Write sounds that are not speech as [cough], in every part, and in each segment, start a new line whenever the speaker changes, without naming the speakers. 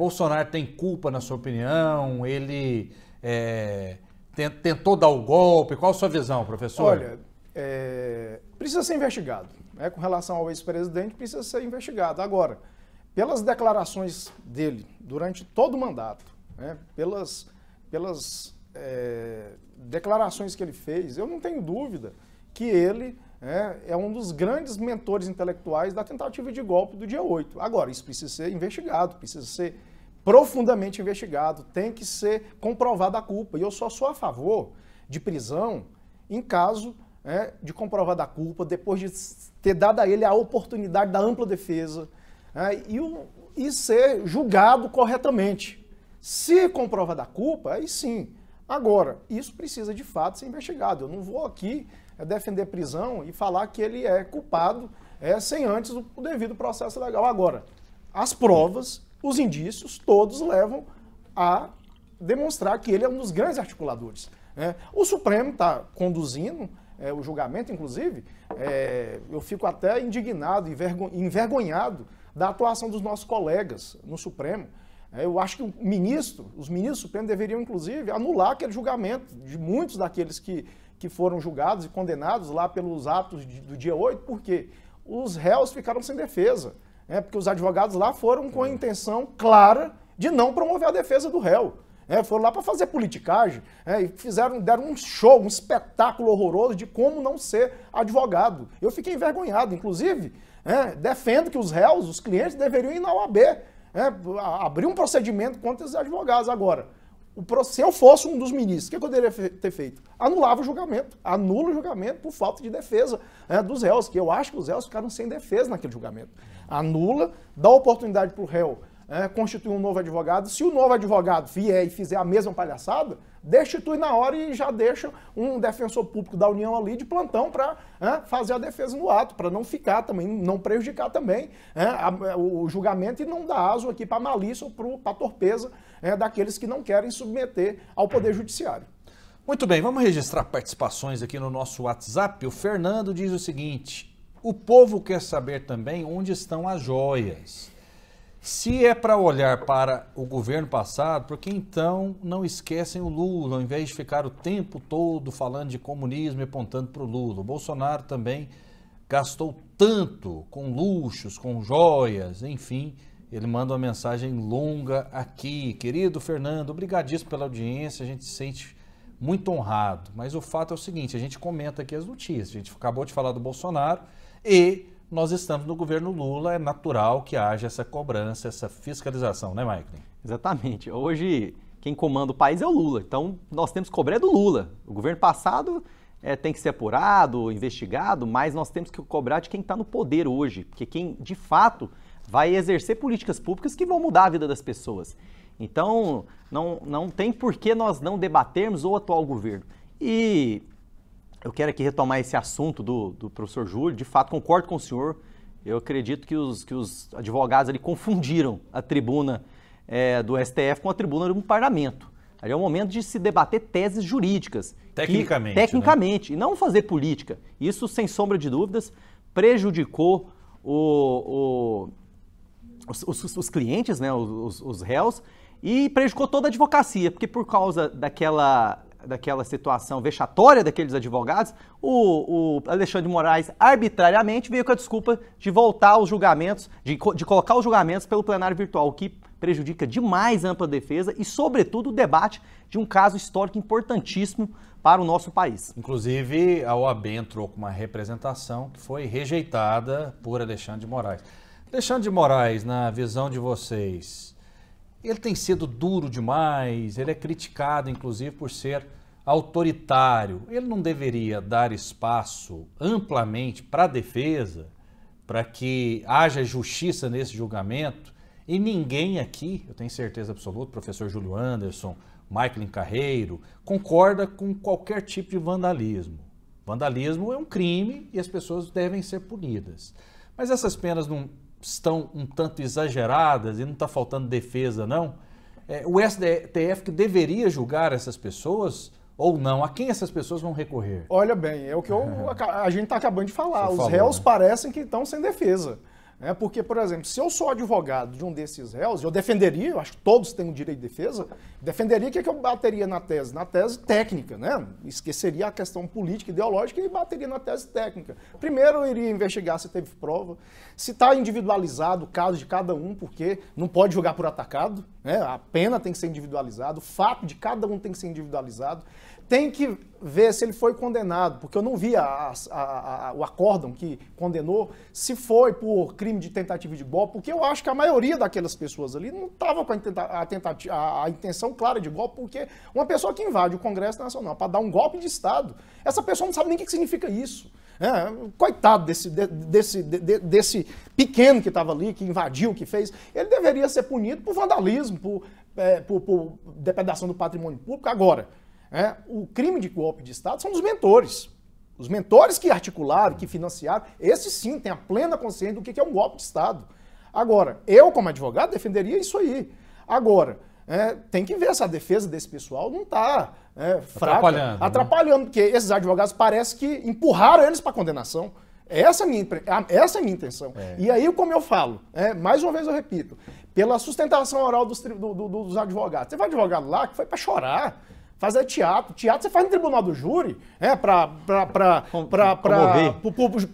Bolsonaro tem culpa, na sua opinião? Ele é, tentou dar o golpe? Qual a sua visão, professor? Olha,
é, precisa ser investigado. Né? Com relação ao ex-presidente, precisa ser investigado. Agora, pelas declarações dele durante todo o mandato, né? pelas, pelas é, declarações que ele fez, eu não tenho dúvida que ele é, é, um dos grandes mentores intelectuais da tentativa de golpe do dia 8. Agora, isso precisa ser investigado, precisa ser profundamente investigado, tem que ser comprovada a culpa. E eu só sou a favor de prisão em caso é, de comprovada a culpa, depois de ter dado a ele a oportunidade da ampla defesa é, e, o, e ser julgado corretamente. Se comprovada a culpa, aí sim. Agora, isso precisa de fato ser investigado. Eu não vou aqui eh, defender prisão e falar que ele é culpado é, sem antes o devido processo legal. Agora, as provas os indícios todos levam a demonstrar que ele é um dos grandes articuladores. Né? O Supremo está conduzindo é, o julgamento, inclusive, é, eu fico até indignado e envergonhado da atuação dos nossos colegas no Supremo. É, eu acho que o ministro, os ministros do Supremo deveriam, inclusive, anular aquele julgamento de muitos daqueles que, que foram julgados e condenados lá pelos atos de, do dia 8, porque os réus ficaram sem defesa é porque os advogados lá foram com a intenção clara de não promover a defesa do réu. É, foram lá para fazer politicagem é, e fizeram, deram um show, um espetáculo horroroso de como não ser advogado. Eu fiquei envergonhado, inclusive, é, defendo que os réus, os clientes, deveriam ir na OAB, abrir um procedimento contra esses advogados. Agora, o, se eu fosse um dos ministros, o que é eu poderia ter feito? Anulava o julgamento, anula o julgamento por falta de defesa dos réus, que eu acho que os réus ficaram sem defesa naquele julgamento anula, dá oportunidade para o réu é, constituir um novo advogado. Se o novo advogado vier e fizer a mesma palhaçada, destitui na hora e já deixa um defensor público da União ali de plantão para é, né, fazer a defesa no ato, para não ficar também, não prejudicar também é, a, o julgamento e não dar aso aqui para malícia ou para torpeza daqueles que não querem submeter ao Poder Judiciário.
Muito bem, vamos registrar participações aqui no nosso WhatsApp. O Fernando diz o seguinte: o povo quer saber também onde estão as joias. Se é para olhar para o governo passado, porque então não esquecem o Lula, ao invés de ficar o tempo todo falando de comunismo e apontando para o Lula. O Bolsonaro também gastou tanto com luxos, com joias, enfim. Ele manda uma mensagem longa aqui. Querido Fernando, obrigadíssimo pela audiência, a gente se sente muito honrado. Mas o fato é o seguinte: a gente comenta aqui as notícias, a gente acabou de falar do Bolsonaro. E nós estamos no governo Lula, é natural que haja essa cobrança, essa fiscalização, né, Michael? Exatamente. Hoje, quem comanda o país é o Lula. Então, nós temos que cobrar do Lula.
O governo passado é, tem que ser apurado, investigado, mas nós temos que cobrar de quem está no poder hoje, porque quem, de fato, vai exercer políticas públicas que vão mudar a vida das pessoas. Então, não, não tem por que nós não debatermos o atual governo. E eu quero aqui retomar esse assunto do, do professor Júlio. De fato, concordo com o senhor. Eu acredito que os, que os advogados ali confundiram a tribuna é, do STF com a tribuna do parlamento. Ali é o momento de se debater teses jurídicas. Tecnicamente. Que, tecnicamente, né? e não fazer política. Isso, sem sombra de dúvidas, prejudicou o, o, os, os, os, clientes, né, os, os réus, e prejudicou toda a advocacia, porque por causa daquela daquela situação vexatória daqueles advogados, o, o, Alexandre de Moraes arbitrariamente veio com a desculpa de voltar os julgamentos, de, de colocar os julgamentos pelo plenário virtual, o que prejudica demais a ampla defesa e, sobretudo, o debate de um caso histórico importantíssimo para
o nosso país. Inclusive, a OAB entrou com uma representação que foi rejeitada por Alexandre de Moraes. Alexandre de Moraes, na visão de vocês, ele tem sido duro demais, ele é criticado, inclusive, por ser autoritário. Ele não deveria dar espaço amplamente para a defesa, para que haja justiça nesse julgamento. E ninguém aqui, eu tenho certeza absoluta, professor Júlio Anderson, Michael Carreiro, concorda com qualquer tipo de vandalismo. Vandalismo é um crime e as pessoas devem ser punidas. Mas essas penas não estão um tanto exageradas e não está faltando defesa, não. É, o STF que deveria julgar essas pessoas ou não? A quem essas pessoas vão recorrer?
Olha bem, é o que eu, [laughs] a, a gente está acabando de falar. Você Os falou, réus né? parecem que estão sem defesa. É porque, por exemplo, se eu sou advogado de um desses réus, eu defenderia, eu acho que todos têm o direito de defesa, defenderia o que, é que eu bateria na tese? Na tese técnica, né? Esqueceria a questão política, ideológica e bateria na tese técnica. Primeiro, eu iria investigar se teve prova, se está individualizado o caso de cada um, porque não pode julgar por atacado, né? A pena tem que ser individualizada, o fato de cada um tem que ser individualizado tem que ver se ele foi condenado, porque eu não vi a, a, a, o acórdão que condenou, se foi por crime de tentativa de golpe, porque eu acho que a maioria daquelas pessoas ali não estava com a, intenção clara de golpe, porque uma pessoa que invade o Congresso Nacional para dar um golpe de Estado, essa pessoa não sabe nem o que significa isso. É, coitado desse, desse, desse, desse pequeno que estava ali, que invadiu, que fez, ele deveria ser punido por vandalismo, por, é, por, por depredação do patrimônio público. Agora, é, o crime de golpe de Estado são os mentores. Os mentores que articularam, que financiaram, esses sim têm a plena consciência do que é um golpe de Estado. Agora, eu, como advogado, defenderia isso aí. Agora, é, tem que ver se a defesa desse pessoal não está é, fraca, atrapalhando, né? atrapalhando né? porque esses advogados parece que empurraram eles para a condenação. Essa é a minha, essa é minha intenção. É. E aí, como eu falo, é, mais uma vez eu repito, pela sustentação oral dos, do, do, dos advogados. Teve um advogado lá que foi para chorar, Fazer teatro. Teatro você faz no tribunal do júri, é Para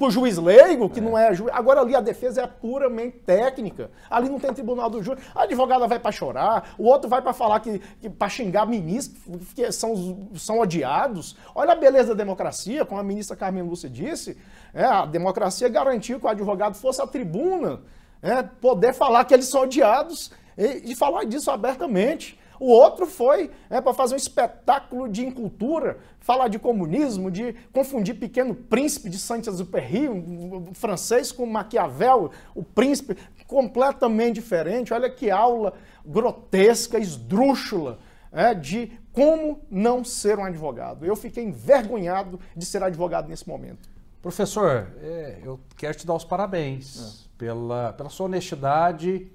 o juiz leigo, que é. não é juiz. Agora ali a defesa é puramente técnica. Ali não tem tribunal do júri. A advogada vai para chorar, o outro vai para falar que, que para xingar ministros que são, são odiados. Olha a beleza da democracia, como a ministra Carmen Lúcia disse, é, a democracia garantiu que o advogado fosse à tribuna é, poder falar que eles são odiados e, e falar disso abertamente. O outro foi né, para fazer um espetáculo de incultura, falar de comunismo, de confundir Pequeno Príncipe de Saint-Exupéry, um, um, francês, com Maquiavel, o príncipe, completamente diferente. Olha que aula grotesca, esdrúxula, é, de como não ser um advogado. Eu fiquei envergonhado de ser advogado nesse momento.
Professor, é, eu quero te dar os parabéns é. pela, pela sua honestidade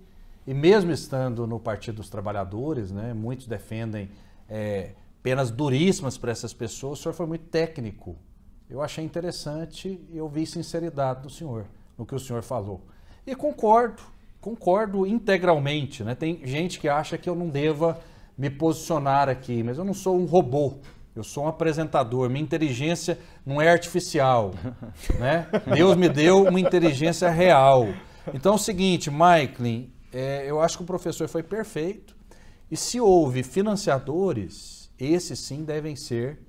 e mesmo estando no Partido dos Trabalhadores, né, muitos defendem é, penas duríssimas para essas pessoas, o senhor foi muito técnico. Eu achei interessante e eu vi sinceridade do senhor no que o senhor falou. E concordo, concordo integralmente. Né? Tem gente que acha que eu não deva me posicionar aqui, mas eu não sou um robô. Eu sou um apresentador, minha inteligência não é artificial, [laughs] né? Deus me deu uma inteligência real. Então é o seguinte, Michael, é, eu acho que o professor foi perfeito. E se houve financiadores, esses sim devem ser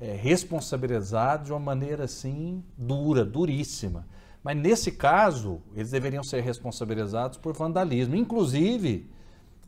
é, responsabilizados de uma maneira assim dura, duríssima. Mas nesse caso, eles deveriam ser responsabilizados por vandalismo. Inclusive,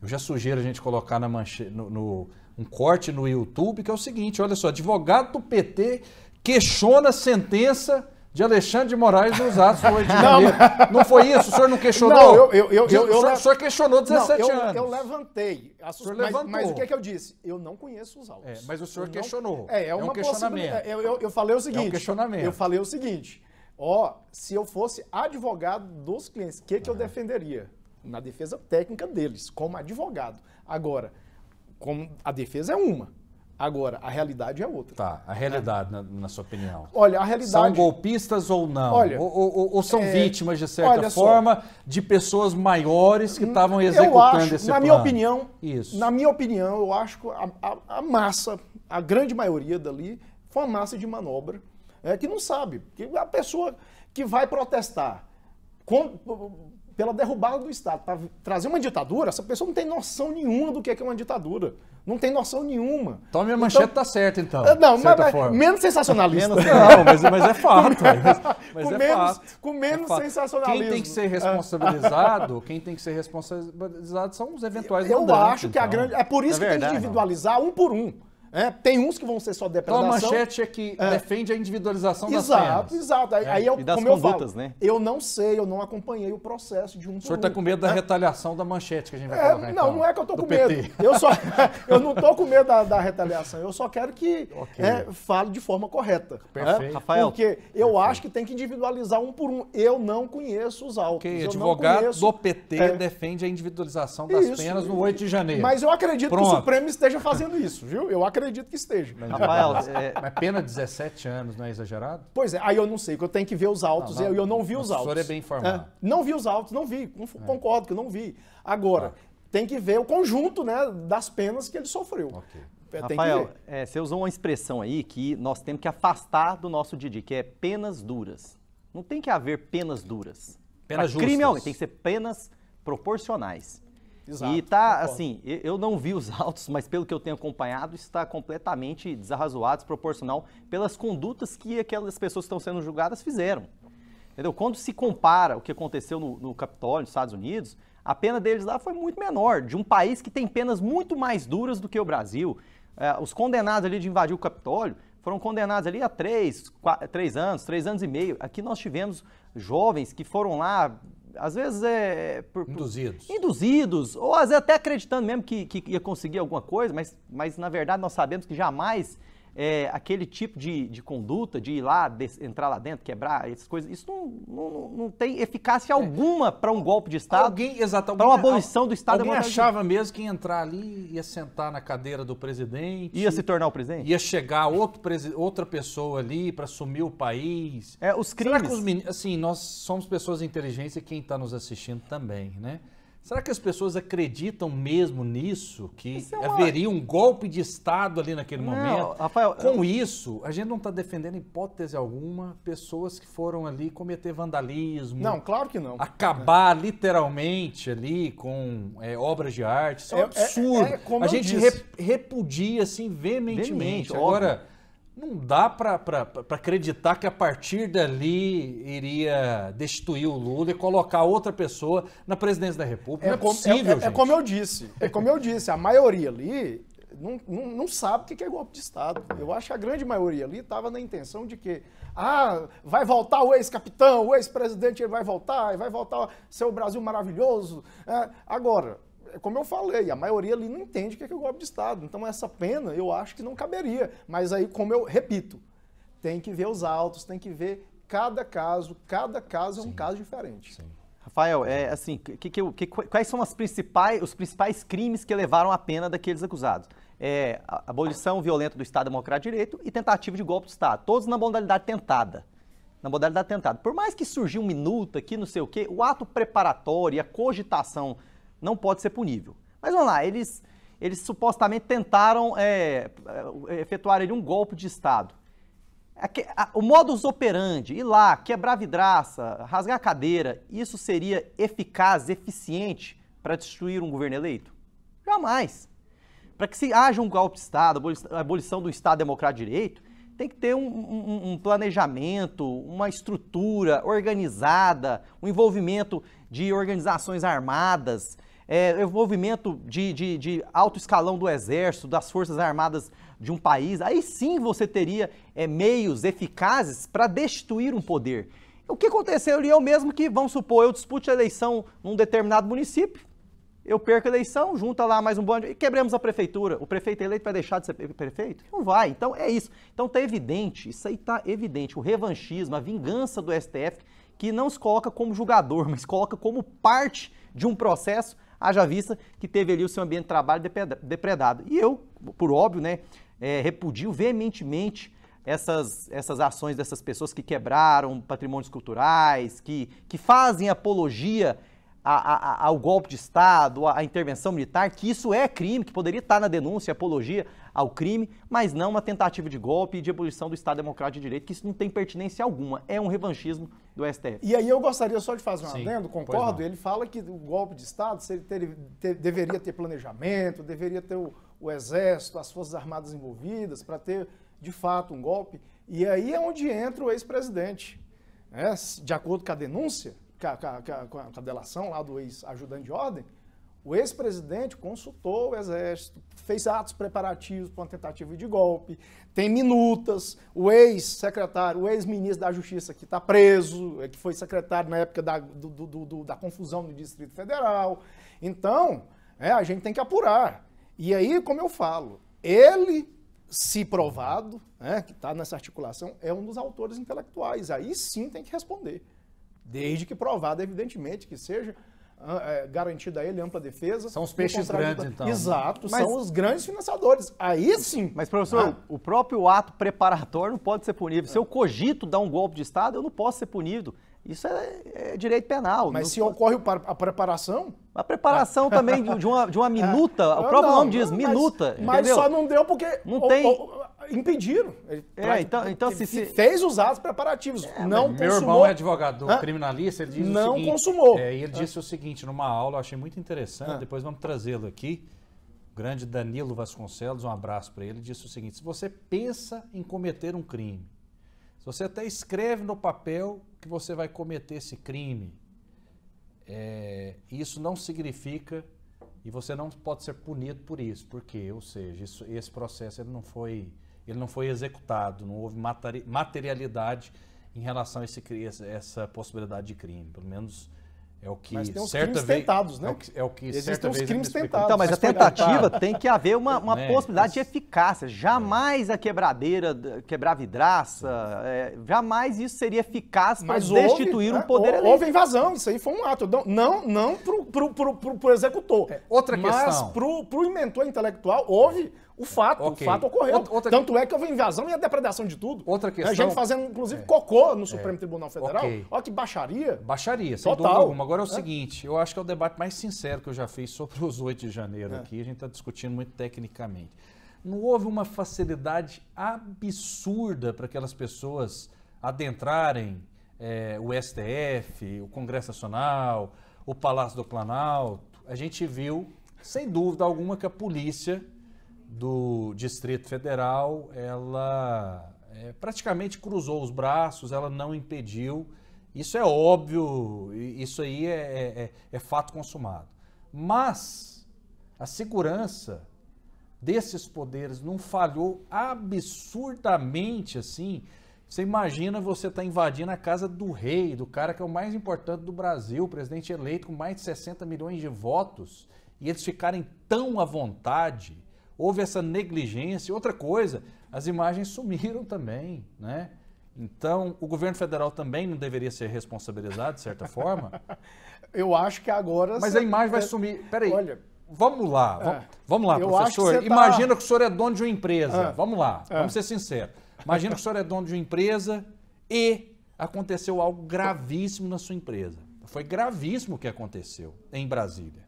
eu já sugiro a gente colocar na manche, no, no, um corte no YouTube que é o seguinte: olha só, advogado do PT questiona a sentença de Alexandre de Moraes nos atos do 8 de janeiro. Não, foi isso? O senhor não questionou? Não, eu, eu, eu, eu, o, senhor, o, senhor, questionou 17 não, eu, anos. Eu levantei. Assust... Mas, levantou. mas o que é
que eu disse? Eu não conheço os autos. É, mas o senhor eu questionou. Não... É, é, é um questionamento. É, eu, eu, eu, falei o seguinte. É um questionamento. Eu falei o seguinte. Ó, se eu fosse advogado dos clientes, o que, que eu defenderia? Na defesa técnica deles, como advogado. Agora, como a defesa é uma. Agora, a realidade é outra. Tá,
a realidade, é. na, na, sua opinião. Olha, a realidade. São golpistas ou não? Olha, ou, ou, ou são é... vítimas, de certa forma, de pessoas maiores que estavam executando acho, esse na plano. Minha opinião, Isso.
Na minha opinião, eu acho que a, a, a massa, a grande maioria dali, foi uma massa de manobra é, que não sabe. Que a pessoa que vai protestar com, pela derrubada do Estado, para trazer uma ditadura, essa pessoa não tem noção nenhuma do que é, é uma ditadura. Não tem noção nenhuma.
Então a manchete tá então, tá certa, então. [laughs] Não, mas, mas menos sensacionalista. menos, não, mas, mas é fato. É, mas, mas [laughs] com, é menos, fato. com menos é sensacionalismo. Quem tem que ser é. responsabilizado, quem tem que ser responsabilizado são os eventuais Eu mandantes, acho que então. a grande. É por isso é verdade, que tem que
individualizar não. um por um. É, tem uns que vão ser só depredação. Então a manchete é que é.
defende a individualização das exato, penas. Exato, exato. É. Aí, eu, é e das como condutas, eu falo, né?
eu não sei, eu não acompanhei o processo de um O senhor está com medo da é.
retaliação da manchete que a gente vai é, colocar, Não, então, não é que eu estou com PT. medo.
Eu, só, [laughs] eu não estou com medo da, da, retaliação, eu só quero que okay. fale de forma correta. Né? Perfeito. Rafael. Porque eu Perfeito. acho que tem que individualizar um por um. Eu não conheço os autos. Okay, advogado conheço... do
PT defende a individualização das isso, penas no 8 de janeiro. Mas eu acredito Pronto. que o
Supremo esteja fazendo isso, viu? Eu acredito acredito que esteja. Mas, Rafael, é,
é- mas pena 17 anos, não é exagerado?
Pois é, aí eu não sei, porque eu tenho que ver os autos, ah, e eu não vi os é autos. O é bem informado. É, não vi os autos, não vi, é. concordo que eu não vi. Agora, tá. tem que ver o conjunto né, das penas que ele sofreu. Rafael,
é, você usou uma expressão aí que nós temos que afastar do nosso Didi, que é penas duras. Não tem que haver penas duras. Penas pra justas. Crime, tem que ser penas proporcionais. Exato, e está, assim, eu não vi os [laughs] autos, mas pelo que eu tenho acompanhado, está completamente desarrazoado, desproporcional pelas condutas que aquelas pessoas que estão sendo julgadas fizeram. Entendeu? Quando se compara o que aconteceu no, no Capitólio, nos Estados Unidos, a pena deles lá foi muito menor, de um país que tem penas muito mais duras do que o Brasil. É, os condenados ali de invadir o Capitólio foram condenados ali a três, quatro, três anos, três anos e meio. Aqui nós tivemos jovens que foram lá às vezes é. Por, induzidos. Por, induzidos, ou às vezes até acreditando mesmo que, que ia conseguir alguma coisa, mas, mas na verdade nós sabemos que jamais é, aquele tipo de, de conduta, de ir lá, de, entrar lá dentro, quebrar, essas coisas, isso não, não, não tem eficácia é. alguma para um golpe de Estado. Alguém, exatamente. Para uma abolição do Estado. É alguém achava
mesmo que entrar ali ia sentar na cadeira do presidente. Ia se tornar o presidente? Ia chegar outro presi outra pessoa ali para assumir o país. É, os crimes. Será que os meninos... Assim, nós somos pessoas inteligentes e quem está nos assistindo também, né? Será que as pessoas acreditam mesmo nisso? Que é uma... haveria um golpe de Estado ali naquele não, momento? Rafael, Com eu... isso, a gente não está defendendo, em hipótese alguma, pessoas que foram ali cometer vandalismo. Não, claro que não. Acabar é. literalmente ali com é, obras de arte. Isso é um é, é, é absurdo. a gente repudia assim veementemente. Agora. Óbvio não dá para acreditar que a partir dali iria destituir o Lula e colocar outra pessoa na presidência da República. É, não é, é possível, é, é, é como eu disse,
é como eu disse, a maioria ali não, não, não, sabe o que é golpe de Estado. Eu acho que a grande maioria ali estava na intenção de que, ah, vai voltar o ex-capitão, o ex-presidente, ele vai voltar, vai voltar ser o Brasil maravilhoso. É, agora, é como eu falei, a maioria ali não entende o que é, que é o golpe de Estado. Então, essa pena eu acho que não caberia. Mas aí, como eu repito, tem que ver os autos, tem que ver cada caso. Cada caso Sim. é um caso diferente. Sim.
Rafael, é assim, que, que, que, quais são principais, os principais crimes que levaram à pena daqueles acusados? É, abolição violenta do Estado Democrático de Direito e tentativa de golpe de Estado. Todos na modalidade tentada. Na modalidade tentada. Por mais que surgiu um minuto aqui, não sei o quê, o ato preparatório, a cogitação não pode ser punível. Mas vamos lá, eles, eles supostamente tentaram é, é efetuar ali um golpe de Estado. É o modus operandi, ir lá, quebrar vidraça, rasgar a cadeira, isso seria eficaz, eficiente para destruir um governo eleito? Jamais. Para que se haja um golpe de Estado, a abolição do Estado Democrático de Direito, tem que ter um, um, um, planejamento, uma estrutura organizada, um envolvimento de organizações armadas, é, envolvimento é de, de, de, alto escalão do Exército, das Forças Armadas de um país, aí sim você teria é, meios eficazes para destituir um poder. O que aconteceu ali é o mesmo que, vamos supor, eu dispute a eleição num determinado município, eu perco a eleição, junta lá mais um bando e quebramos a prefeitura. O prefeito eleito vai deixar de ser prefeito? Não vai. Então é isso. Então está evidente, isso aí está evidente, o revanchismo, a vingança do STF, que não se coloca como julgador, [laughs] mas coloca como parte de um processo haja vista que teve ali o seu ambiente de trabalho depredado. E eu, por óbvio, né, é, repudio veementemente essas, essas ações dessas pessoas que quebraram patrimônios culturais, que, que fazem apologia a, a, ao golpe de Estado, à intervenção militar, que isso é crime, que poderia estar na denúncia, apologia ao crime, mas não uma tentativa de golpe e de abolição do Estado Democrático de Direito, que isso não tem pertinência alguma, é um revanchismo do STF. E
aí eu gostaria só de fazer um Sim, adendo, concordo, ele fala que o golpe de Estado se ele ter, ter, deveria ter planejamento, deveria ter o, o Exército, as Forças Armadas envolvidas para ter, de fato, um golpe, e aí é onde entra o ex-presidente. Né, de acordo com a denúncia, com a, delação lá do ex-ajudante de ordem, o ex-presidente consultou o exército, fez atos preparativos para uma tentativa de golpe, tem minutas, o ex-secretário, o ex-ministro da Justiça que está preso, é que foi secretário na época da, do, do, do, da confusão no Distrito Federal. Então, é, a gente tem que apurar. E aí, como eu falo, ele, se provado, né, que está nessa articulação, é um dos autores intelectuais. Aí sim tem que responder. Desde que provado, evidentemente, que seja ah, é, garantida a ele ampla defesa. São os peixes grandes, então. Exato, mas, são os
grandes financiadores. Aí sim. Mas, professor, ah, o próprio ato preparatório não pode ser punido. Se eu cogito dar um golpe de Estado, eu não posso ser punido. Isso é, é direito penal. Mas se pode... ocorre a preparação? A preparação ah. também de uma, de uma [laughs] é. minuta,
ah. o próprio não, nome diz, mas, minuta. Mas entendeu? só não deu porque. Não o, tem. O, Impediram. É, então, né, então se, se... Fez os atos preparativos. É, não meu consumou. Meu irmão é advogado
Hã? criminalista, ele Não o seguinte, consumou. É, ele disse o seguinte numa aula, eu achei muito interessante, Hã? depois vamos trazê-lo aqui. O grande Danilo Vasconcelos, um abraço para ele, disse o seguinte: se você pensa em cometer um crime, se você até escreve no papel que você vai cometer esse crime, é, isso não significa e você não pode ser punido por isso, porque, ou seja, isso, esse processo ele não foi ele não foi executado, não houve materialidade em relação a esse, essa possibilidade de crime, pelo menos é o que mas tem certa vez tentados, né? É o que, é o que Existem os crimes tentados. Então, mas, mas a tentativa tem que haver
uma, uma né? possibilidade de eficácia. Jamais é. a quebradeira, quebrar vidraça, é, jamais isso seria eficaz para destituir houve, um né? poder né? eleito. Houve
invasão, isso aí foi um ato. Então, não, não para o executor. É, outra mas questão. Mas para o inventor intelectual houve o fato, okay. o fato ocorreu. Outra... Tanto é que houve invasão e a depredação de tudo. Outra questão. É, a gente fazendo, inclusive, é. cocô no Supremo é. Tribunal Federal. Okay. Olha que baixaria.
Baixaria, sem Total. dúvida alguma. Agora é o é. seguinte: eu acho que é o debate mais sincero que eu já fiz sobre os 8 de janeiro é. aqui. A gente está discutindo muito tecnicamente. Não houve uma facilidade absurda para aquelas pessoas adentrarem é, o STF, o Congresso Nacional, o Palácio do Planalto. A gente viu, sem dúvida alguma, que a polícia do Distrito Federal, ela é, praticamente cruzou os braços, ela não impediu. Isso é óbvio, isso aí é, é, é, é fato consumado. Mas a segurança desses poderes não falhou absurdamente assim. Você imagina você estar tá invadindo a casa do rei, do cara que é o mais importante do Brasil, presidente eleito com mais de 60 milhões de votos, e eles ficarem tão à vontade houve essa negligência. Outra coisa, as imagens sumiram também, né? Então, o governo federal também não deveria ser responsabilizado, de certa forma?
[laughs] Eu acho que agora... Mas a imagem vai é,
sumir. Peraí, Olha, vamos lá, é, vamos lá, professor. Que tá Imagina tá... que o senhor é dono de uma empresa, é, vamos lá, é. vamos ser sinceros. Imagina que o senhor é dono de uma empresa e aconteceu algo gravíssimo na sua empresa. Foi gravíssimo o que aconteceu em Brasília.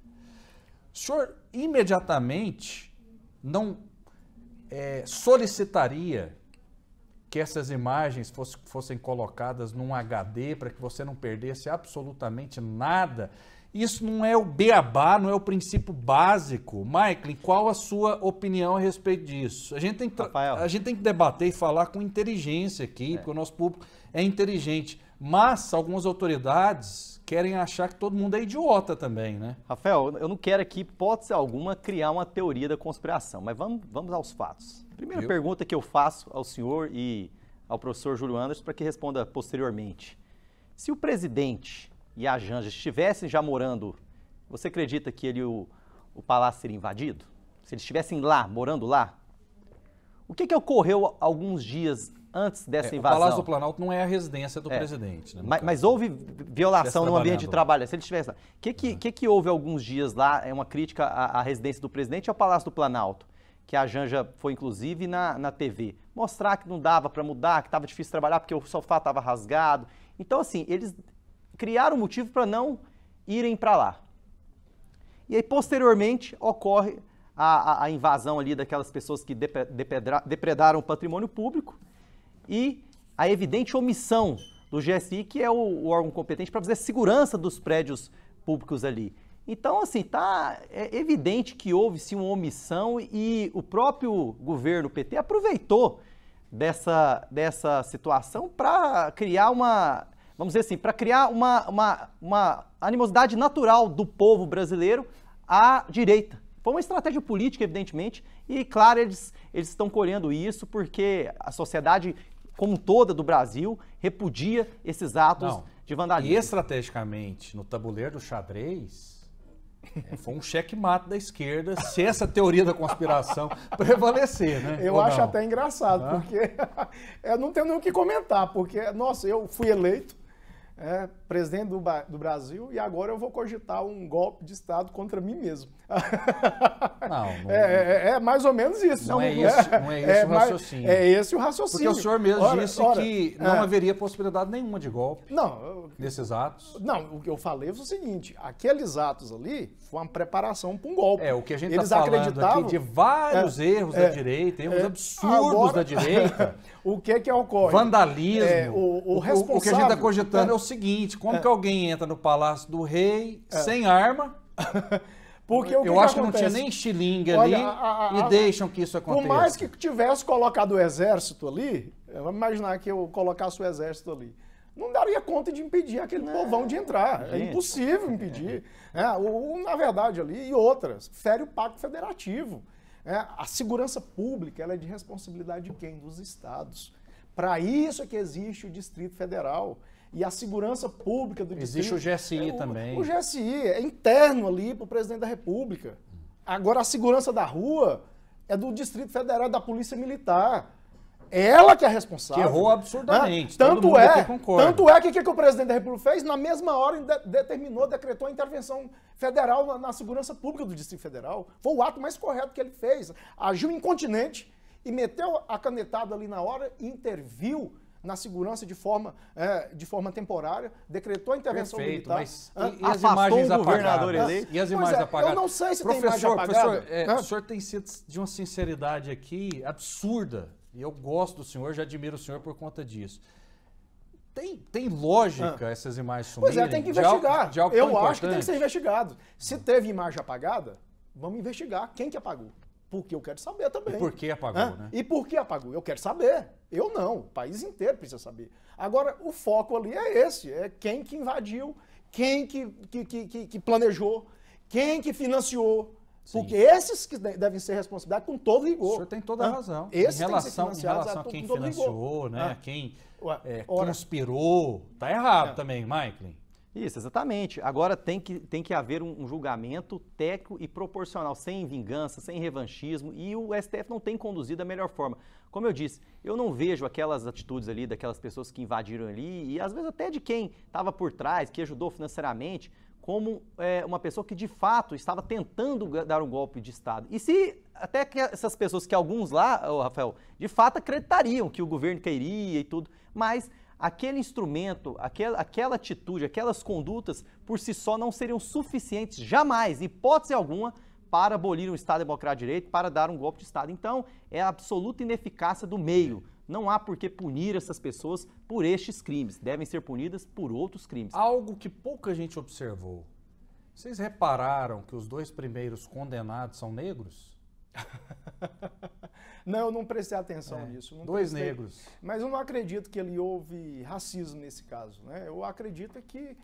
O senhor imediatamente não é, solicitaria que essas imagens fosse, fossem colocadas num HD para que você não perdesse absolutamente nada. Isso não é o beabá, não é o princípio básico. Michael, qual a sua opinião a respeito disso? A gente tem que, a gente tem que debater e falar com inteligência aqui, é. porque o nosso público é inteligente. Mas algumas autoridades querem achar que todo mundo é idiota também, né? Rafael, eu não quero aqui, hipótese alguma, criar
uma teoria da conspiração, mas vamos, vamos aos fatos. Primeira eu... pergunta que eu faço ao senhor e ao professor Júlio Anderson para que responda posteriormente. Se o presidente e a Janja estivessem já morando, você acredita que ele o, o palácio seria invadido? Se eles estivessem lá, morando lá? O que, que ocorreu alguns dias antes dessa é, invasão. O Palácio do
Planalto não é a residência do é. presidente. Né, mas, mas, houve violação no ambiente de
trabalho, se ele estivesse lá. O que que, uhum. que, que, houve alguns dias lá? É uma crítica à, à residência do presidente e ao Palácio do Planalto que a Janja foi inclusive na, na TV, mostrar que não dava para mudar, que estava difícil trabalhar porque o sofá estava rasgado. Então, assim, eles criaram motivo para não irem para lá. E aí, posteriormente, ocorre a, a, a, invasão ali daquelas pessoas que depredaram o patrimônio público, e a evidente omissão do GSI, que é o, o órgão competente para fazer a segurança dos prédios públicos ali. Então, assim, tá é evidente que houve sim uma omissão e o próprio governo PT aproveitou dessa, dessa situação para criar uma, vamos dizer assim, para criar uma, uma, uma animosidade natural do povo brasileiro à direita. Foi uma estratégia política, evidentemente, e claro, eles, eles estão colhendo isso porque a sociedade
como toda do Brasil,
repudia esses atos Não. de vandalismo. E
estrategicamente, no tabuleiro do xadrez, é, foi um checkmate da esquerda se essa teoria da conspiração [laughs] prevalecer, né? Eu Ou acho não? até
engraçado, ah? porque eu [laughs] é, não tenho nem o que comentar, porque, nossa, eu fui eleito, é, presidente do, do, Brasil e agora eu vou cogitar um golpe de Estado contra mim mesmo.
Não, [laughs] não é, é,
é, é, mais ou menos isso. Não, é é, não é, isso, não é esse o raciocínio. É esse o raciocínio. Porque o senhor mesmo ora, disse ora, que não haveria
possibilidade nenhuma de golpe não, nesses atos.
Não, o que eu falei foi o seguinte: aqueles atos ali foi uma preparação para um golpe. É, o que a gente está falando acreditavam... aqui de vários erros da
direita, erros absurdos agora, da direita. [laughs] o que que ocorre? Vandalismo. o, o, o, o que a gente está cogitando é o seguinte: como é. que alguém entra no palácio do rei é. sem arma? [laughs] Porque eu que acho que, que não tinha nem xilinga ali a, a, e deixam que isso aconteça. Por mais que
tivesse colocado o exército ali, vamos imaginar que eu colocasse o exército ali. Não daria conta de impedir aquele não, povão de entrar. É gente. É impossível impedir. [laughs] É, o, na verdade, ali, e outras, fere o Pacto Federativo. É, a segurança pública ela é de responsabilidade de quem? Dos estados. Para isso é que existe o Distrito Federal e a segurança pública do Existe distrito. Existe o GSI é, o, também. O GSI é interno ali para o presidente da República. Agora, a segurança da rua é do Distrito Federal, da Polícia Militar. É ela que é responsável. Que errou absurdamente. Né? Tanto, é, tanto é que o que, que, o presidente da República fez? Na mesma hora, de, determinou, decretou a intervenção federal na, na, segurança pública do Distrito Federal. Foi o ato mais correto que ele fez. Agiu incontinente e meteu a canetada ali na hora, e interviu na segurança de forma, é, de forma temporária, decretou a intervenção Perfeito, militar. Mas é, e, e as imagens apagadas eleito? E as imagens é, apagadas? Eu não sei se professor, tem imagem apagada. Professor, é,
o senhor tem sido de uma sinceridade aqui absurda. E eu gosto do senhor, já admiro o senhor por conta disso. Tem, tem lógica ah. essas imagens sumirem? Pois é, tem que investigar. De algo, de algo eu acho importante. que tem que ser
investigado. Se teve imagem apagada, vamos investigar quem que apagou. Porque eu quero saber também. E por que apagou, né? E por que apagou? Eu quero saber. Eu não. O país inteiro precisa saber. Agora, o foco ali é esse: é quem que invadiu, quem que, que, que, que planejou, quem que financiou. Sim. Porque esses que devem ser responsabilidade com todo rigor. O senhor tem toda a razão. Esse em relação, em relação a quem financiou, rigor.
né? Ah. Quem é, conspirou. Está errado é. também, Michael. Isso,
exatamente. Agora tem que, tem que haver um, um julgamento técnico e proporcional, sem vingança, sem revanchismo, e o STF não tem conduzido da melhor forma. Como eu disse, eu não vejo aquelas atitudes ali daquelas pessoas que invadiram ali, e às vezes até de quem estava por trás, que ajudou financeiramente, como é, uma pessoa que de fato estava tentando dar um golpe de Estado. E se até que essas pessoas, que alguns lá, oh, Rafael, de fato acreditariam que o governo queria e tudo, mas aquele instrumento, aquela, aquela atitude, aquelas condutas por si só não seriam suficientes, jamais, hipótese alguma, para abolir um Estado democrático de direito, para dar um golpe de Estado. Então, é a absoluta ineficácia do meio. Não há por que
punir essas pessoas por estes crimes. Devem ser punidas por outros crimes. Algo que pouca gente observou. Vocês repararam que os dois primeiros condenados são negros?
[laughs] Não, eu não prestei atenção é, nisso. dois prestei. negros. Mas eu não acredito que ele houve racismo nesse caso. Né? Eu acredito é que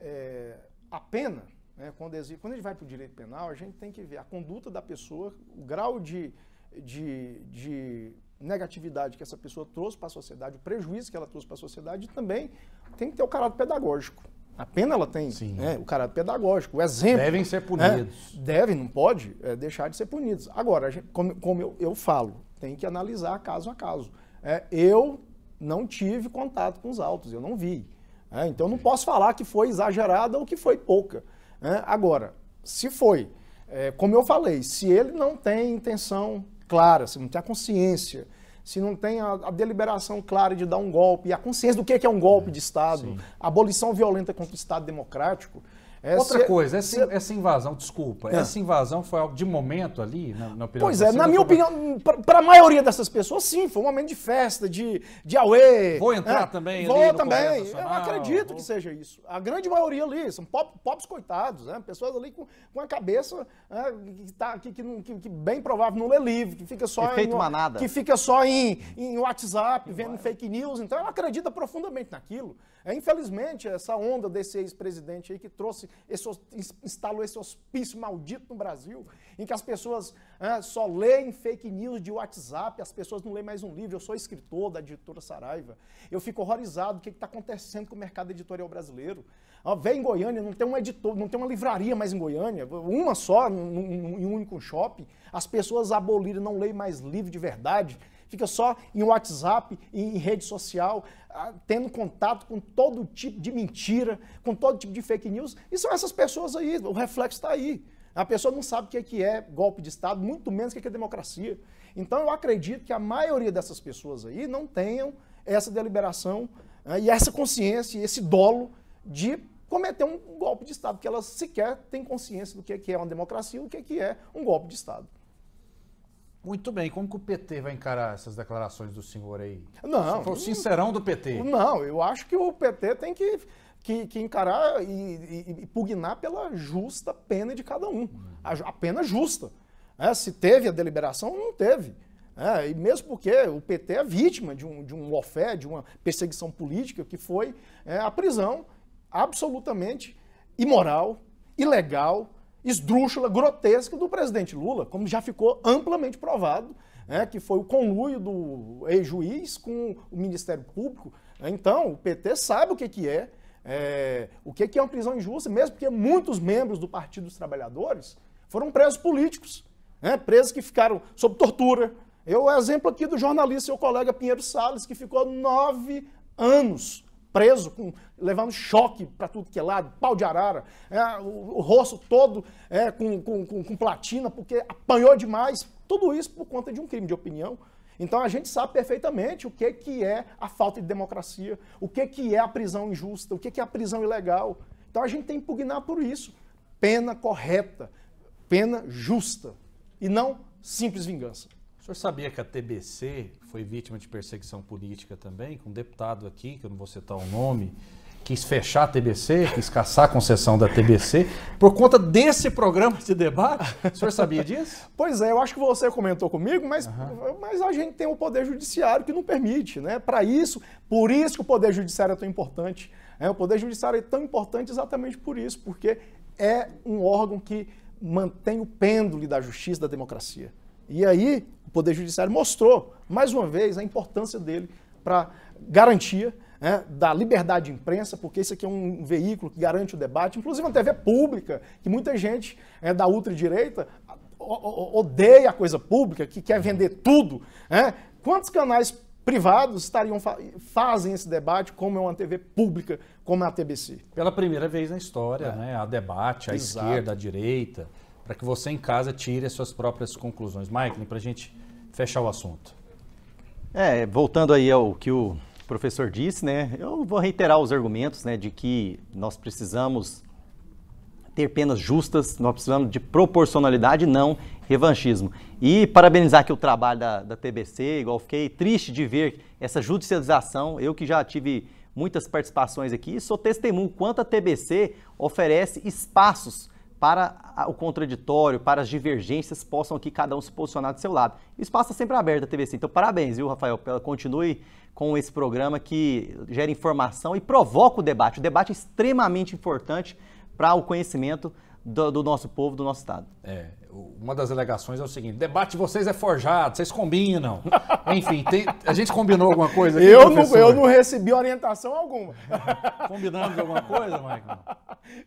é, a pena, né, quando, exige, quando a gente vai para o direito penal, a gente tem que ver a conduta da pessoa, o grau de, de, de negatividade que essa pessoa trouxe para a sociedade, o prejuízo que ela trouxe para a sociedade, e também tem que ter o caráter pedagógico. A pena ela tem né, o caráter pedagógico, o exemplo. Devem ser punidos. Né, devem, não pode é, deixar de ser punidos. Agora, gente, como, como eu, eu, falo, tem que analisar caso a caso. É, eu não tive contato com os autos, eu não vi. É, então não posso falar que foi exagerada ou que foi pouca. É, agora, se foi, é, como eu falei, se ele não tem intenção clara, se não tem a consciência, se não tem a, a deliberação clara de dar um golpe, e a consciência do que é, é um golpe de Estado, Sim. abolição violenta contra o Estado democrático,
essa... É Outra é coisa, é essa, essa invasão, desculpa, é. Ah. essa invasão foi algo de momento ali, na, na opinião Pois é, na minha opinião,
hum, para a maioria dessas pessoas, sim, foi um momento de festa, de, de auê. Vou entrar é, também Vou também, eu acredito vou... que seja isso. A grande maioria ali, são pop, pops coitados, né? pessoas ali com, com a cabeça né, que, tá, que, que, que, que, bem provável não lê livro, que fica só Efeito em... Manada. Que fica só em, em WhatsApp, vendo fake news, então ela acredita profundamente naquilo. É, infelizmente, essa onda desse ex-presidente aí que trouxe esse, instalou esse hospício maldito no Brasil, em que as pessoas só leem fake news de WhatsApp, as pessoas não leem mais um livro. Eu sou escritor da editora Saraiva. Eu fico horrorizado. O que está acontecendo com o mercado editorial brasileiro? vem em Goiânia, não tem um editor, não tem uma livraria mais em Goiânia, uma só, em um único shopping. As pessoas aboliram, não leem mais livro de verdade fica só em WhatsApp, em rede social, ah, tendo contato com todo tipo de mentira, com todo tipo de fake news. E são essas pessoas aí, o reflexo está aí. A pessoa não sabe o que é, que é golpe de Estado, muito menos o que é, que é democracia. Então eu acredito que a maioria dessas pessoas aí não tenham essa deliberação ah, e essa consciência, esse dolo de cometer um golpe de Estado, porque elas sequer têm consciência do que é, é uma democracia, o é que é um golpe de Estado.
Muito bem, como que o PT vai encarar essas declarações do senhor aí? Não. Se for o sincerão do PT. Não,
eu acho que o PT tem que, que, que encarar e, e, e, pugnar pela justa pena de cada um. A, a pena justa. É, se teve a deliberação, não teve. É, e mesmo porque o PT é vítima de um, de um ofé, de uma perseguição política, que foi é, a prisão absolutamente imoral, ilegal, esdrúxula, grotesca do presidente Lula, como já ficou amplamente provado, né, que foi o conluio do ex-juiz com o Ministério Público. Né. Então, o PT sabe o que, que é, é, o que, que é uma prisão injusta, mesmo porque muitos membros do Partido dos Trabalhadores foram presos políticos, né, presos que ficaram sob tortura. Eu, exemplo aqui do jornalista, seu colega Pinheiro Salles, que ficou nove anos preso, com, levando choque para tudo que é lado, pau de arara, é, o, o, rosto todo é, com, com, com, com platina, porque apanhou demais. Tudo isso por conta de um crime de opinião. Então a gente sabe perfeitamente o que, é que é a falta de democracia, o que, é que é a prisão injusta, o que, é que é a prisão ilegal. Então a gente tem que impugnar por isso. Pena correta, pena justa e não
simples vingança senhor sabia que a TBC foi vítima de perseguição política também, com um deputado aqui, que eu não vou citar o nome, quis fechar a TBC, quis caçar a concessão da TBC, por conta desse programa de debate? O senhor sabia disso? [laughs] pois
é, eu acho que você comentou comigo, mas, uhum. mas a gente tem o um Poder Judiciário que não permite, né? Para isso, por isso que o Poder Judiciário é tão importante. Né? O Poder Judiciário é tão importante exatamente por isso, porque é um órgão que mantém o pêndulo da justiça da democracia. E aí o Poder Judiciário mostrou, mais uma vez, a importância dele para garantia né, da liberdade de imprensa, porque isso aqui é um veículo que garante o debate, inclusive uma TV pública, que muita gente é, da ultradireita odeia a coisa pública, que quer vender tudo. Né? Quantos canais privados estariam fazem esse debate como é uma TV pública, como é a TBC?
Pela primeira vez na história, é. né? Há debate, a Exato. esquerda, a direita para que você em casa tire as suas próprias conclusões. Michael, para a gente fechar o assunto.
É, voltando aí ao que o professor disse, né, eu vou reiterar os argumentos né, de que nós precisamos ter penas justas, nós precisamos de proporcionalidade, não revanchismo. E parabenizar aqui o trabalho da, da TBC, igual fiquei triste de ver essa judicialização, eu que já tive muitas participações aqui, sou testemunho quanto a TBC oferece espaços para o contraditório, para as divergências, possam aqui cada um se posicionar do seu lado. O espaço está sempre aberto da TVC. Então, parabéns, viu, Rafael? pela Continue com esse programa que gera informação e provoca o debate. O debate é extremamente importante para o conhecimento do, do nosso povo, do nosso Estado.
É, uma das alegações é o seguinte: debate de vocês é forjado, vocês combinam. [laughs] Enfim, tem, a gente combinou alguma coisa aqui, eu não Eu
não recebi orientação alguma.
[laughs] Combinamos alguma coisa, Michael?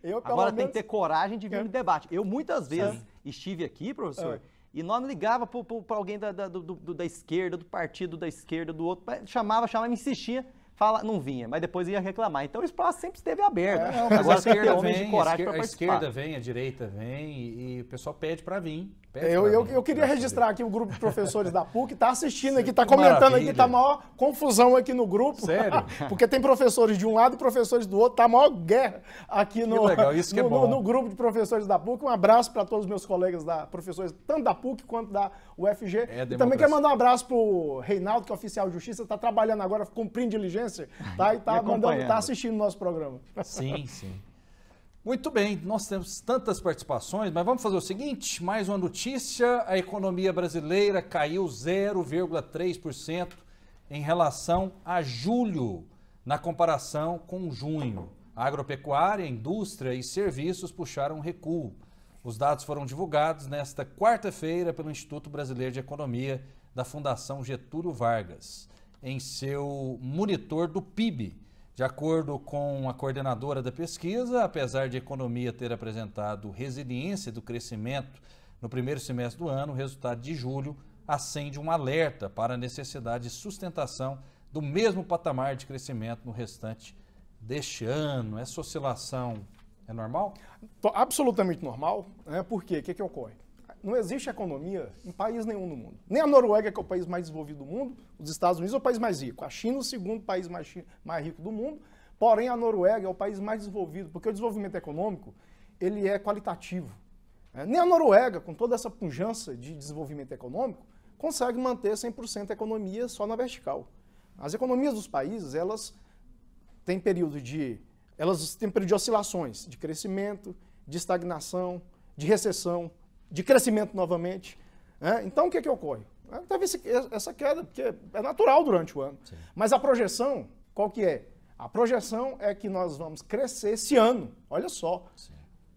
Eu, Agora menos... tem que ter coragem de vir é. no debate. Eu muitas vezes estive aqui, professor. É. E nós não ligava para alguém da, da, do, do, da esquerda, do partido da esquerda, do outro, chamava, chamava, insistia fala, não vinha, mas depois ia reclamar. Então o espaço sempre esteve aberto.
É, não, mas Agora a esquerda tem vem,
de coragem para participar. A esquerda vem, a direita vem e, e o pessoal pede para vir. eu, eu, eu, queria
registrar aqui o grupo de professores da PUC, está assistindo aqui, está comentando aqui, está maior confusão aqui no grupo. Sério? [laughs] porque tem professores de um lado e professores do outro, está maior guerra aqui no, legal, isso é no, é bom. No, no, grupo de professores da PUC. Um abraço para todos os meus colegas, da professores tanto da PUC quanto da UFG. É também quero mandar um abraço para o Reinaldo, que é oficial de justiça, está trabalhando agora, cumprindo diligência influencer. Tá, e tá, mandando, tá assistindo o nosso programa. Sim, [laughs]
sim. Muito bem, nós temos tantas participações, mas vamos fazer o seguinte: mais uma notícia. A economia brasileira caiu 0,3% em relação a julho, na comparação com junho. A agropecuária, indústria e serviços puxaram recuo. Os dados foram divulgados nesta quarta-feira pelo Instituto Brasileiro de Economia da Fundação Getúlio Vargas em seu monitor do PIB. De acordo com a coordenadora da pesquisa, apesar de a economia ter apresentado resiliência do crescimento no primeiro semestre do ano, o resultado de julho acende um alerta para a necessidade de sustentação do mesmo patamar de crescimento no restante deste ano. Essa oscilação é normal?
Absolutamente normal, né? quê? o que, é que ocorre? não
existe economia
em país nenhum no mundo. Nem a Noruega, que é o país mais desenvolvido do mundo, os Estados Unidos é o país mais rico. A China, é o segundo país mais, mais rico do mundo, porém a Noruega é o país mais desenvolvido, porque o desenvolvimento econômico ele é qualitativo. É, nem a Noruega, com toda essa pujança de desenvolvimento econômico, consegue manter 100% a economia só na vertical. As economias dos países, elas têm período de elas têm período de oscilações, de crescimento, de estagnação, de recessão de crescimento novamente. Né? Então, o que, é que ocorre? Ah, teve essa queda, porque é natural durante o ano. Sim. Mas a projeção, qual que é? A projeção é que nós vamos crescer esse ano, olha só,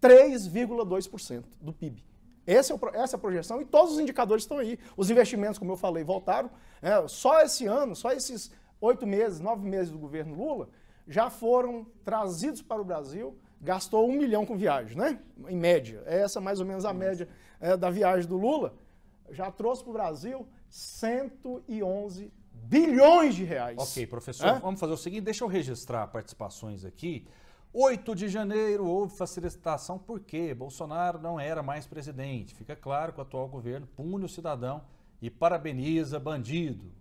3,2% do PIB. É o, essa é a projeção e todos os indicadores estão aí. Os investimentos, como eu falei, voltaram. Né? só esse ano, só esses oito meses, nove meses do governo Lula, já foram trazidos para o Brasil, gastou um milhão com viagem, né? Em média. Essa é mais ou menos a média é, da viagem do Lula, já trouxe para o Brasil 111
bilhões de reais. Ok, professor, é? vamos fazer o seguinte: deixa eu registrar participações aqui. 8 de janeiro houve facilitação porque Bolsonaro não era mais presidente. Fica claro que o atual governo pune o cidadão e parabeniza bandido.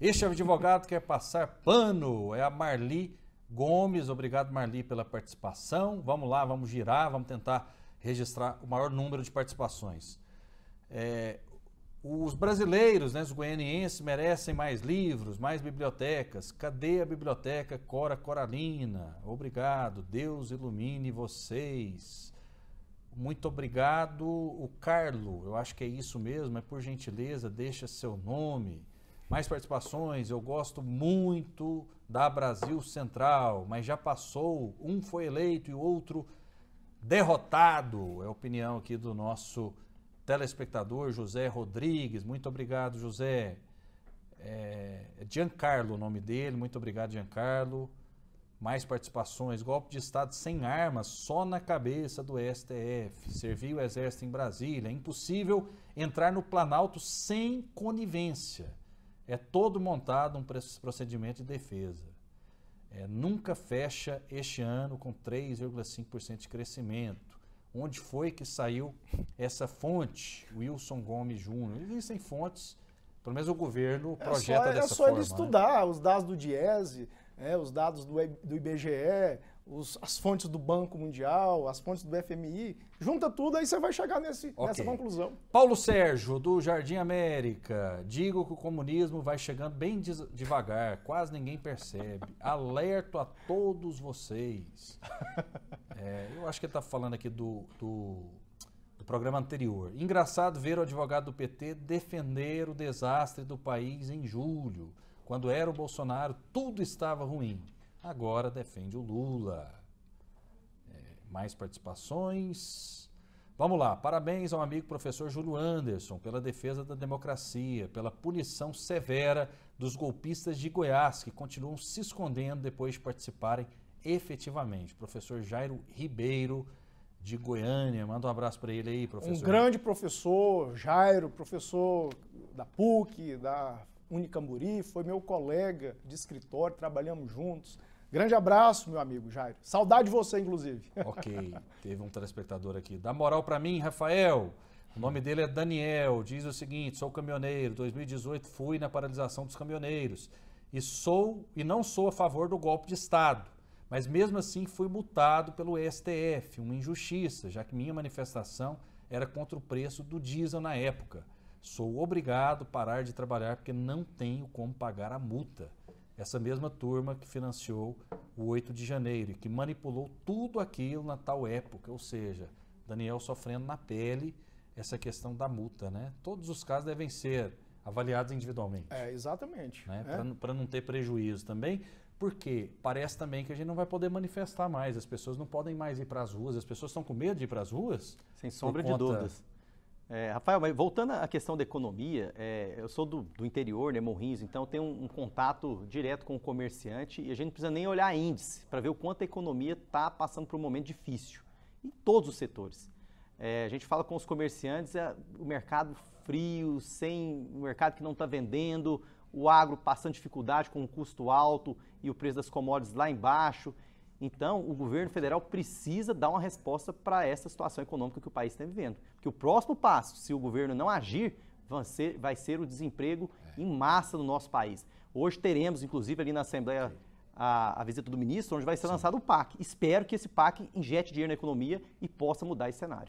Este advogado quer passar pano, é a Marli Gomes. Obrigado, Marli, pela participação. Vamos lá, vamos girar, vamos tentar registrar o maior número de participações. É, os brasileiros, né, os goianienses, merecem mais livros, mais bibliotecas. Cadê a biblioteca Cora Coralina? Obrigado, Deus ilumine vocês. Muito obrigado, o Carlo. Eu acho que é isso mesmo, é por gentileza, deixa seu nome. Mais participações, eu gosto muito da Brasil Central, mas já passou, um foi eleito e o outro derrotado. É a opinião aqui do nosso telespectador José Rodrigues. Muito obrigado, José. É, é, Giancarlo o nome dele. Muito obrigado, Giancarlo. Mais participações. Golpe de Estado sem armas, só na cabeça do STF. Serviu o Exército em Brasília. É impossível entrar no Planalto sem conivência. É todo montado um procedimento de defesa é, nunca fecha este ano com 3,5% de crescimento. Onde foi que saiu essa fonte, Wilson Gomes Júnior? Existem fontes, pelo menos o governo é projeta é só, dessa forma. É né? só forma, ele
estudar né? os dados do Diese, é, os dados do, do IBGE, os, as fontes do Banco Mundial, as fontes do FMI, junta tudo, aí você vai chegar nesse, okay. nessa conclusão.
Paulo Sérgio, do Jardim América, digo que o comunismo vai chegando bem devagar, quase ninguém percebe. [laughs] Alerto a todos vocês. É, eu acho que ele está falando aqui do, do, do programa anterior. Engraçado ver o advogado do PT defender o desastre do país em julho, quando era o Bolsonaro, tudo estava ruim agora defende o Lula. É, mais participações. Vamos lá, parabéns ao amigo professor Júlio Anderson pela defesa da democracia, pela punição severa dos golpistas de Goiás que continuam se escondendo depois de participarem efetivamente. Professor Jairo Ribeiro, de Goiânia. Manda um abraço para ele aí, professor. Um grande
professor, Jairo, professor da PUC, da Unicamburi, foi meu colega de escritório, trabalhamos juntos. Grande abraço, meu amigo Jairo. Saudade de você, inclusive. [laughs] Ok.
Teve um telespectador aqui. Dá moral para mim, Rafael. O nome dele é Daniel. Diz o seguinte: sou caminhoneiro. 2018 fui na paralisação dos caminhoneiros e sou e não sou a favor do golpe de Estado. Mas mesmo assim fui multado pelo STF, uma injustiça, já que minha manifestação era contra o preço do diesel na época. Sou obrigado a parar de trabalhar porque não tenho como pagar a multa. Essa mesma turma que financiou o 8 de janeiro e que manipulou tudo aquilo na tal época, ou seja, Daniel sofrendo na pele essa questão da multa, né? Todos os casos devem ser avaliados individualmente. É, exatamente. Né? É. Né? Para não ter prejuízo também, porque parece também que a gente não vai poder manifestar mais, as pessoas não podem mais ir para as ruas, as pessoas estão com medo de ir para as ruas. Sem sombra de dúvidas é, Rafael, mas voltando à questão
da economia, é, eu sou do, do interior, né, Morrinhos, então tenho um, um, contato direto com o comerciante e a gente não precisa nem olhar índice para ver o quanto a economia está passando por um momento difícil, em todos os setores. É, a gente fala com os comerciantes, é, o mercado frio, sem o mercado que não está vendendo, o agro passando dificuldade com o custo alto e o preço das commodities lá embaixo. Então, o governo federal precisa dar uma resposta para essa situação econômica que o país está vivendo que o próximo passo, se o governo não agir, vai ser, vai ser o desemprego é. em massa no nosso país. Hoje teremos, inclusive, ali na Assembleia a, a visita do ministro, onde vai ser Sim. lançado o PAC. Espero que esse PAC injete dinheiro na economia e possa mudar esse cenário.